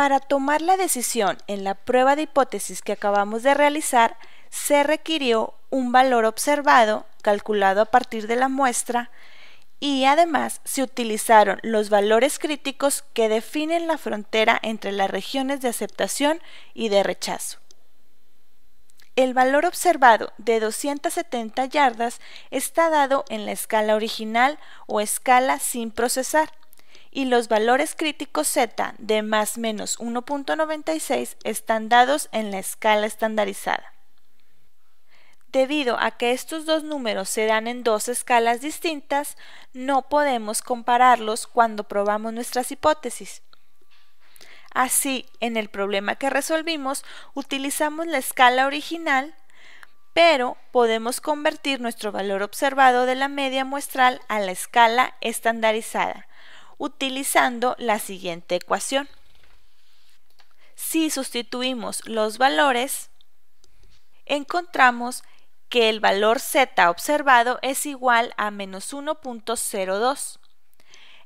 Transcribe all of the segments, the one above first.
Para tomar la decisión en la prueba de hipótesis que acabamos de realizar, se requirió un valor observado calculado a partir de la muestra y además se utilizaron los valores críticos que definen la frontera entre las regiones de aceptación y de rechazo. El valor observado de 270 yardas está dado en la escala original o escala sin procesar, y los valores críticos Z de más menos 1.96 están dados en la escala estandarizada. Debido a que estos dos números se dan en dos escalas distintas, no podemos compararlos cuando probamos nuestras hipótesis. Así, en el problema que resolvimos, utilizamos la escala original, pero podemos convertir nuestro valor observado de la media muestral a la escala estandarizada utilizando la siguiente ecuación. Si sustituimos los valores, encontramos que el valor z observado es igual a menos 1.02,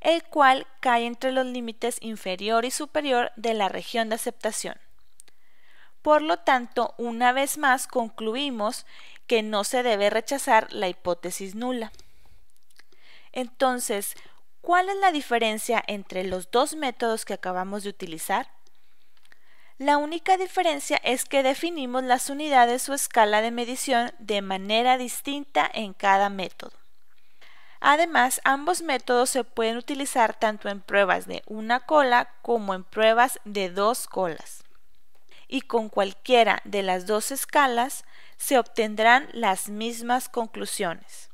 el cual cae entre los límites inferior y superior de la región de aceptación. Por lo tanto, una vez más concluimos que no se debe rechazar la hipótesis nula. Entonces, ¿Cuál es la diferencia entre los dos métodos que acabamos de utilizar? La única diferencia es que definimos las unidades o escala de medición de manera distinta en cada método. Además, ambos métodos se pueden utilizar tanto en pruebas de una cola como en pruebas de dos colas. Y con cualquiera de las dos escalas se obtendrán las mismas conclusiones.